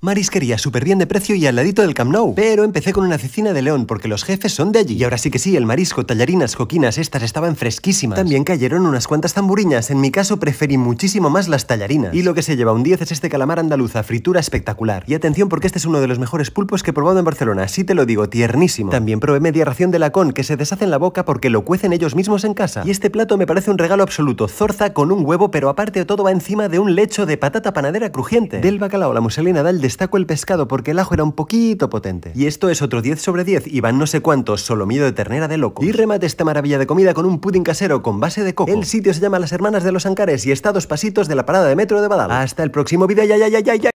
Marisquería súper bien de precio y al ladito del Camp Pero empecé con una cecina de León porque los jefes son de allí. Y ahora sí que sí, el marisco, tallarinas, coquinas, estas estaban fresquísimas. También cayeron unas cuantas tamburinas. En mi caso preferí muchísimo más las tallarinas. Y lo que se lleva un 10 es este calamar andaluza, fritura espectacular. Y atención porque este es uno de los mejores pulpos que he probado en Barcelona. así te lo digo, tiernísimo. También probé media ración de lacón que se deshace en la boca porque lo cuecen ellos mismos en casa. Y este plato me parece un regalo absoluto. Zorza con un huevo, pero aparte todo va encima de un lecho de patata panadera crujiente. Del bacalao, la muselina del destaco el pescado porque el ajo era un poquito potente. Y esto es otro 10 sobre 10 y van no sé cuántos miedo de ternera de loco. Y remate esta maravilla de comida con un pudding casero con base de coco. El sitio se llama Las Hermanas de los Ancares y está a dos pasitos de la parada de metro de Badal. Hasta el próximo vídeo. Ya, ya, ya, ya, ya.